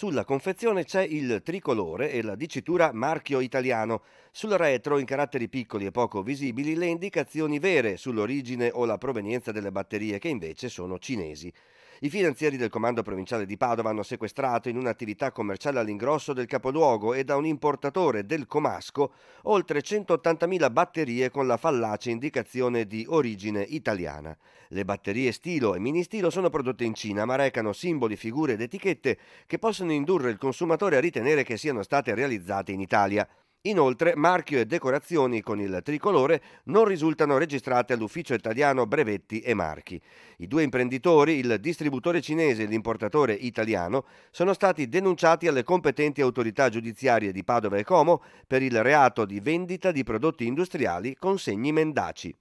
Sulla confezione c'è il tricolore e la dicitura marchio italiano. Sul retro, in caratteri piccoli e poco visibili, le indicazioni vere sull'origine o la provenienza delle batterie, che invece sono cinesi. I finanzieri del comando provinciale di Padova hanno sequestrato in un'attività commerciale all'ingrosso del capoluogo e da un importatore del Comasco oltre 180.000 batterie con la fallace indicazione di origine italiana. Le batterie stilo e mini stilo sono prodotte in Cina ma recano simboli, figure ed etichette che possono indurre il consumatore a ritenere che siano state realizzate in Italia. Inoltre marchio e decorazioni con il tricolore non risultano registrate all'ufficio italiano brevetti e marchi. I due imprenditori, il distributore cinese e l'importatore italiano, sono stati denunciati alle competenti autorità giudiziarie di Padova e Como per il reato di vendita di prodotti industriali con segni mendaci.